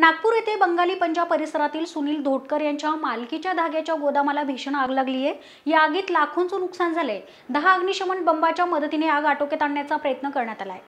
नागपूर येथे बंगाली पंजाब परिसरातील सुनील धोटकर यांच्या मालकीच्या धाग्याच्या गोदामाला भीषण आग लागली आहे या आगीत लाखोंचं नुकसान झालंय दहा अग्निशमन बंबाच्या मदतीने आग आटोक्यात आणण्याचा प्रयत्न करण्यात आलाय